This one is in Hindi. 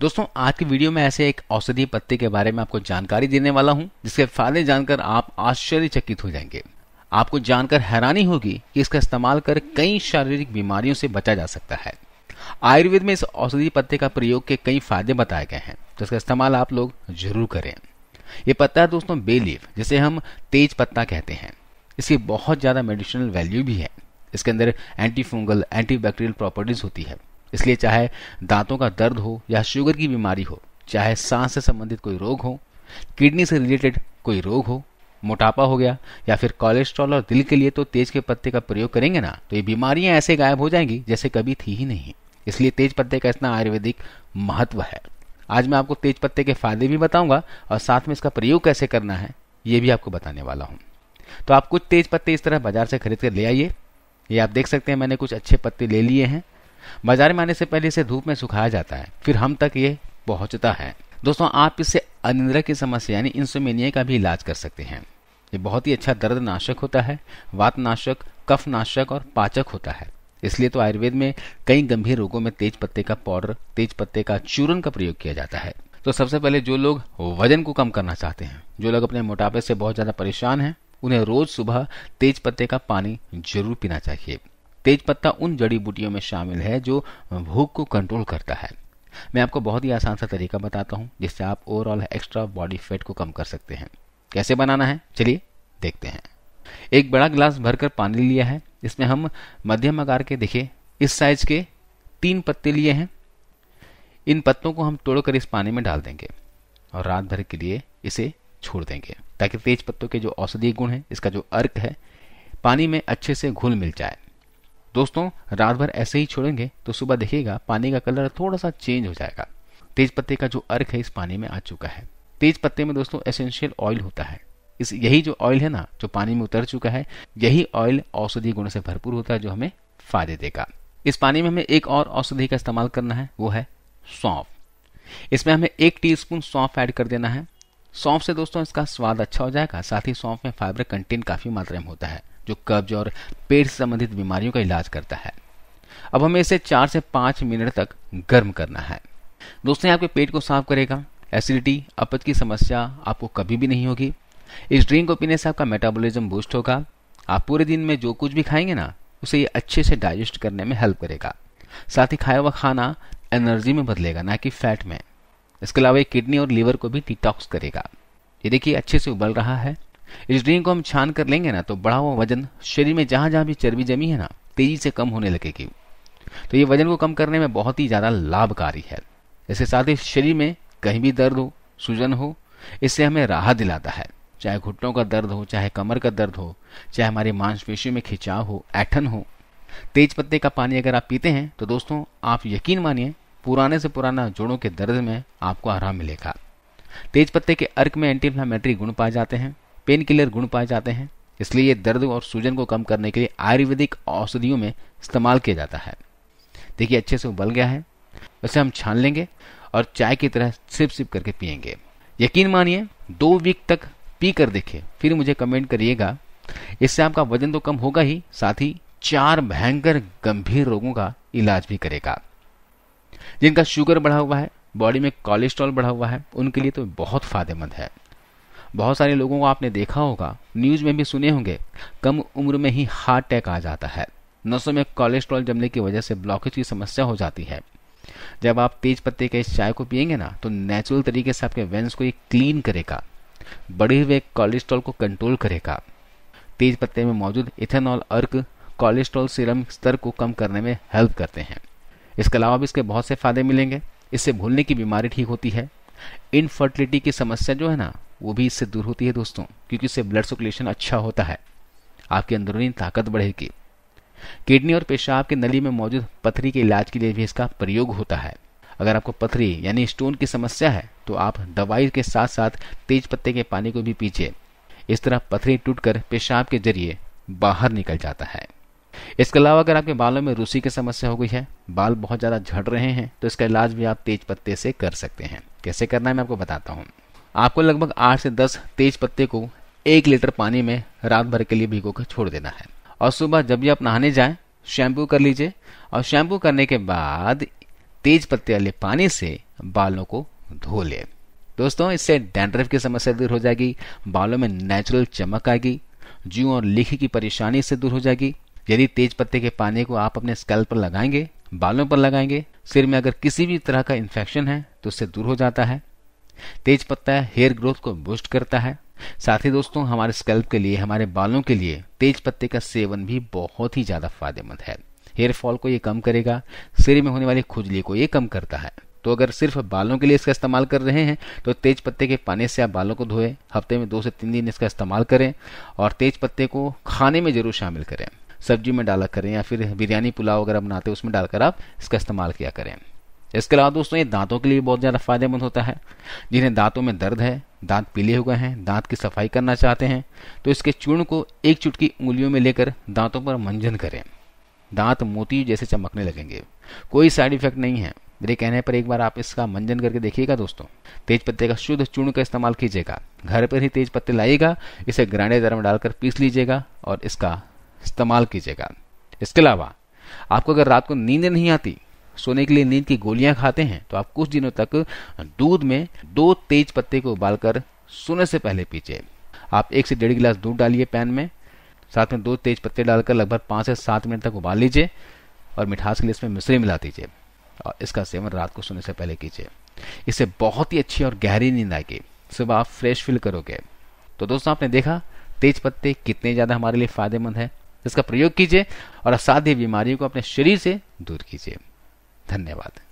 दोस्तों आज की वीडियो में ऐसे एक औषधीय पत्ते के बारे में आपको जानकारी देने वाला हूं जिसके फायदे जानकर आप आश्चर्यचकित हो जाएंगे आपको जानकर हैरानी होगी कि इसका इस्तेमाल कर कई शारीरिक बीमारियों से बचा जा सकता है आयुर्वेद में इस औषधीय पत्ते का प्रयोग के कई फायदे बताए गए हैं जिसका तो इस्तेमाल आप लोग जरूर करें ये पत्ता है दोस्तों बेलीफ जिसे हम तेज पत्ता कहते हैं इसकी बहुत ज्यादा मेडिसिनल वैल्यू भी है इसके अंदर anti fungal anti bacterial properties होती है इसलिए चाहे दांतों का दर्द हो या शुगर की बीमारी हो चाहे सांस से संबंधित कोई रोग हो किडनी से रिलेटेड कोई रोग हो मोटापा हो गया या फिर कोलेस्ट्रॉल और दिल के लिए तो तेज के पत्ते का प्रयोग करेंगे ना तो ये बीमारियां ऐसे गायब हो जाएंगी जैसे कभी थी ही नहीं इसलिए तेज पत्ते का इतना आयुर्वेदिक महत्व है आज मैं आपको तेज पत्ते के फायदे भी बताऊंगा और साथ में इसका प्रयोग कैसे करना है ये भी आपको बताने वाला हूं तो आप कुछ तेज पत्ते इस तरह बाजार से खरीद कर ले आइए ये आप देख सकते हैं मैंने कुछ अच्छे पत्ते ले लिए हैं बाजार में आने से पहले इसे धूप में सुखाया जाता है फिर हम तक ये पहुंचता है दोस्तों आप इससे अनिंद्रा की समस्या यानी इंसोमेनिया का भी इलाज कर सकते हैं ये बहुत ही अच्छा दर्द नाशक होता है वात नाशक कफ नाशक और पाचक होता है इसलिए तो आयुर्वेद में कई गंभीर रोगों में तेज पत्ते का पाउडर तेज पत्ते का चूरण का प्रयोग किया जाता है तो सबसे पहले जो लोग वजन को कम करना चाहते हैं जो लोग अपने मोटापे से बहुत ज्यादा परेशान हैं उन्हें रोज सुबह तेज पत्ते का पानी जरूर पीना चाहिए तेजपत्ता उन जड़ी बूटियों में शामिल है जो भूख को कंट्रोल करता है मैं आपको बहुत ही आसान सा तरीका बताता हूं जिससे आप ओवरऑल एक्स्ट्रा बॉडी फैट को कम कर सकते हैं कैसे बनाना है चलिए देखते हैं एक बड़ा गिलास भरकर पानी लिया है इसमें हम मध्यम आकार के दिखे इस साइज के तीन पत्ते लिए हैं इन पत्तों को हम तोड़कर इस पानी में डाल देंगे और रात भर के लिए इसे छोड़ देंगे ताकि तेज पत्तों के जो औषधीय गुण है इसका जो अर्क है पानी में अच्छे से घुल मिल जाए दोस्तों रात भर ऐसे ही छोड़ेंगे तो सुबह देखिएगा पानी का कलर थोड़ा सा चेंज हो जाएगा तेज पत्ते का जो अर्क है इस पानी में आ चुका है तेज पत्ते में दोस्तों एसेंशियल ऑयल होता है इस यही जो ऑयल है ना जो पानी में उतर चुका है यही ऑयल औषधीय गुण से भरपूर होता है जो हमें फायदे देगा इस पानी में हमें एक और औषधि का इस्तेमाल करना है वो है सौंफ इसमें हमें एक टीस्पून सौंफ ऐड कर देना है सौंफ से दोस्तों इसका स्वाद अच्छा हो जाएगा साथ ही सौंफ में फाइबर कंटेंट काफ़ी मात्रा में होता है जो कब्ज और पेट से संबंधित बीमारियों का इलाज करता है अब हमें इसे चार से पांच मिनट तक गर्म करना है दोस्तों आपके पेट को साफ करेगा एसिडिटी अपच की समस्या आपको कभी भी नहीं होगी इस ड्रिंक को पीने से आपका मेटाबॉलिज्म बूस्ट होगा आप पूरे दिन में जो कुछ भी खाएंगे ना उसे ये अच्छे से डाइजेस्ट करने में हेल्प करेगा साथ ही खाया हुआ खाना एनर्जी में बदलेगा ना कि फैट में इसके अलावा किडनी और लीवर को भी डिटॉक्स करेगा ये देखिए अच्छे से उबल रहा है इस ड्रिंक को हम छान कर लेंगे ना तो बढ़ा हुआ वजन शरीर में जहां जहां भी चर्बी जमी है ना तेजी से कम होने लगेगी तो ये वजन को कम करने में बहुत ही ज्यादा लाभकारी है इसके साथ ही शरीर में कहीं भी दर्द हो सूजन हो इससे हमें राहत दिलाता है चाहे घुटनों का दर्द हो चाहे कमर का दर्द हो चाहे हमारे मांसपेशियों में खिंचाव हो ऐठन हो तेज पत्ते का पानी अगर आप पीते हैं तो दोस्तों आप यकीन मानिए पुराने से पुराना जोड़ों के दर्द में आपको आराम मिलेगा तेज पत्ते के अर्क में एंटी इन्फ्लामेटरी गुण पाए जाते हैं पेन किलर गुण पाए जाते हैं इसलिए ये दर्द और सूजन को कम करने के लिए आयुर्वेदिक औषधियों में इस्तेमाल किया जाता है देखिए अच्छे से उबल गया है वैसे हम छान लेंगे और चाय की तरह सिप सिप करके पियेंगे यकीन मानिए दो वीक तक पी कर देखिए फिर मुझे कमेंट करिएगा इससे आपका वजन तो कम होगा ही साथ ही चार भयंकर गंभीर रोगों का इलाज भी करेगा जिनका शुगर बढ़ा हुआ है बॉडी में कोलेस्ट्रॉल बढ़ा हुआ है उनके लिए तो बहुत फायदेमंद है बहुत सारे लोगों को आपने देखा होगा न्यूज में भी सुने होंगे कम उम्र में ही हार्ट अटैक आ जाता है नसों में कोलेस्ट्रॉल जमने की वजह से ब्लॉकेज की समस्या हो जाती है जब आप तेज पत्ते के इस चाय को पियेंगे ना तो नेचुरल तरीके से आपके वेंस को ये क्लीन करेगा बढ़े हुए कोलेस्ट्रॉल को कंट्रोल करेगा तेज पत्ते में मौजूद इथेनॉल अर्क कोलेस्ट्रॉल सीरम स्तर को कम करने में हेल्प करते हैं इसके अलावा भी इसके बहुत से फायदे मिलेंगे इससे भूलने की बीमारी ठीक होती है इनफर्टिलिटी की समस्या जो है ना वो भी इससे दूर होती है दोस्तों क्योंकि इससे ब्लड सर्कुलेशन अच्छा होता है आपकी अंदरूनी ताकत बढ़ेगी किडनी और पेशाब के नली में मौजूद पथरी के इलाज के लिए भी इसका प्रयोग होता है अगर आपको पथरी यानी स्टोन की समस्या है तो आप दवाई के साथ साथ तेज पत्ते के पानी को भी पीजिए इस तरह पथरी टूटकर पेशाब के जरिए बाहर निकल जाता है इसके अलावा अगर आपके बालों में रूसी की समस्या हो गई है बाल बहुत ज़्यादा झड़ रहे हैं तो इसका इलाज भी आप तेज पत्ते से कर सकते हैं कैसे करना है मैं आपको बताता हूँ आपको लगभग आठ से दस तेज पत्ते को एक लीटर पानी में रात भर के लिए भिगो कर छोड़ देना है और सुबह जब भी आप नहाने जाए शैम्पू कर लीजिए और शैम्पू करने के बाद तेज पत्ते वाले पानी से बालों को धो ले दोस्तों इससे डैंड्रफ की समस्या दूर हो जाएगी बालों में नेचुरल चमक आएगी जू और लिखी की परेशानी से दूर हो जाएगी यदि तेज पत्ते के पानी को आप अपने स्कैल पर लगाएंगे बालों पर लगाएंगे सिर में अगर किसी भी तरह का इन्फेक्शन है तो उससे दूर हो जाता है तेज पत्ता हेयर ग्रोथ को बूस्ट करता है साथ ही दोस्तों हमारे स्कैल्प के लिए हमारे बालों के लिए तेज पत्ते का सेवन भी बहुत ही ज्यादा फायदेमंद है हेयर फॉल को ये कम करेगा सिर में होने वाली खुजली को ये कम करता है तो अगर सिर्फ बालों के लिए इसका इस्तेमाल कर रहे हैं तो तेज पत्ते के पानी से आप बालों को धोए हफ्ते में दो से तीन दिन इसका इस्तेमाल करें और तेज पत्ते को खाने में जरूर शामिल करें सब्जी में डाला करें या फिर बिरयानी पुलाव वगैरह बनाते हैं उसमें डालकर आप इसका इस्तेमाल किया करें इसके अलावा दोस्तों ये दांतों के लिए बहुत ज़्यादा फायदेमंद होता है जिन्हें दांतों में दर्द है दांत पीले हो गए हैं दांत की सफाई करना चाहते हैं तो इसके चूर्ण को एक चुटकी उंगलियों में लेकर दांतों पर मंजन करें दांत मोती जैसे चमकने लगेंगे कोई साइड इफेक्ट नहीं है मेरे कहने पर एक बार आप इसका मंजन करके देखिएगा दोस्तों तेज पत्ते का शुद्ध चूर्ण का इस्तेमाल कीजिएगा घर पर ही तेज पत्ते लाइएगा इसे ग्राइंडर में डालकर पीस लीजिएगा और इसका इस्तेमाल कीजिएगा इसके अलावा आपको अगर रात को नींद नहीं आती सोने के लिए नींद की गोलियां खाते हैं तो आप कुछ दिनों तक दूध में दो तेज पत्ते को उबालकर सोने से पहले पीजिए आप एक से डेढ़ गिलास दूध डालिए पैन में साथ में दो तेज पत्ते डालकर लगभग पाँच से सात मिनट तक उबाल लीजिए और मिठास के लिए इसमें मिश्री मिला दीजिए और इसका सेवन रात को सोने से पहले कीजिए इससे बहुत ही अच्छी और गहरी नींद आएगी सुबह आप फ्रेश फील करोगे तो दोस्तों आपने देखा तेज पत्ते कितने ज़्यादा हमारे लिए फ़ायदेमंद है इसका प्रयोग कीजिए और असाध्य बीमारियों को अपने शरीर से दूर कीजिए धन्यवाद